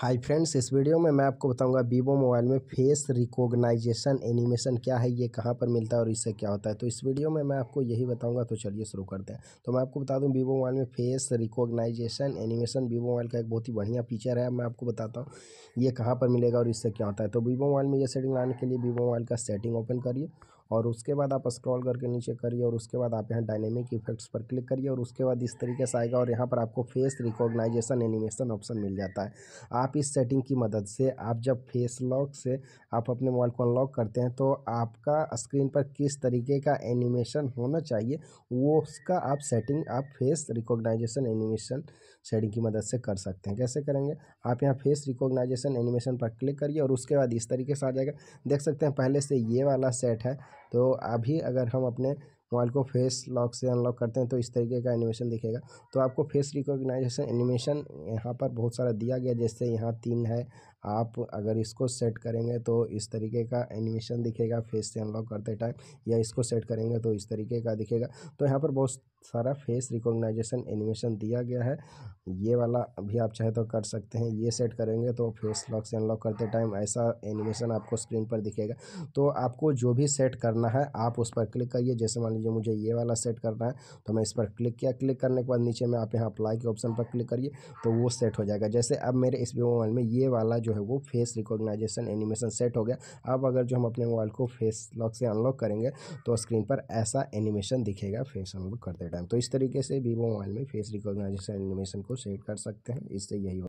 hi friends इस video में मैं आपको बताऊंगा वीवो मोबाइल में फेस रिकॉग्नाइजेशन एनिमेशन क्या है ये कहाँ पर मिलता है और इससे क्या होता है तो इस वीडियो में मैं आपको यही बताऊंगा तो चलिए शुरू करते हैं तो मैं आपको बता दूं वीवो मोबाइल में face recognisation animation Vivo mobile का एक बहुत ही बढ़िया फीचर है मैं आपको बताता हूँ ये कहाँ पर मिलेगा और इससे क्या होता है तो वीवो मोबाइल में ये सेटिंग लाने के लिए वीवो मोबाइल का सेटिंग ओपन करिए और उसके बाद आप स्क्रॉल करके नीचे करिए और उसके बाद आप यहाँ डायनेमिक इफेक्ट्स पर क्लिक करिए और उसके बाद इस तरीके से आएगा और यहाँ पर आपको फेस रिकॉग्नाइजेशन एनिमेशन ऑप्शन मिल जाता है आप इस सेटिंग की मदद से आप जब फेस लॉक से आप अपने मोबाइल को अनलॉक करते हैं तो आपका स्क्रीन पर किस तरीके का एनिमेशन होना चाहिए वो उसका आप सेटिंग आप फेस रिकॉग्नाइजेशन एनिमेशन सेटिंग की मदद से कर सकते हैं कैसे करेंगे आप यहाँ फेस रिकॉग्नाइजेशन एनिमेशन पर क्लिक करिए और उसके बाद इस तरीके से आ जाएगा देख सकते हैं पहले से ये वाला सेट है तो अभी अगर हम अपने मोबाइल को फेस लॉक से अनलॉक करते हैं तो इस तरीके का एनिमेशन दिखेगा तो आपको फेस रिकॉग्नाइजेशन एनिमेशन यहाँ पर बहुत सारा दिया गया जैसे यहाँ तीन है आप अगर इसको सेट करेंगे तो इस तरीके का एनिमेशन दिखेगा फेस से अनलॉक करते टाइम या इसको सेट करेंगे तो इस तरीके का दिखेगा तो यहाँ पर बहुत सारा फेस रिकॉग्नाइजेशन एनिमेशन दिया गया है ये वाला भी आप चाहे तो कर सकते हैं ये सेट करेंगे तो फेस लॉक से अनलॉक करते टाइम ऐसा एनिमेशन आपको स्क्रीन पर दिखेगा तो आपको जो भी सेट करना है आप उस पर क्लिक करिए जैसे मान लीजिए मुझे ये वाला सेट करना है तो मैं इस पर क्लिक किया क्लिक करने के बाद नीचे में आप यहाँ अप्लाई के ऑप्शन पर क्लिक करिए तो वो सेट हो जाएगा जैसे अब मेरे इस मोबाइल में ये वाला जो है वो फेस रिकॉग्नाइजेशन एनिमेशन सेट हो गया अब अगर जो हम अपने मोबाइल को फेस लॉक से अनलॉक करेंगे तो स्क्रीन पर ऐसा एनिमेशन दिखेगा फेस अनलॉक करते टाइम तो इस तरीके से वीवो मोबाइल में फेस रिकॉग्नाइजेशन एनिमेशन को सेट कर सकते हैं इससे यही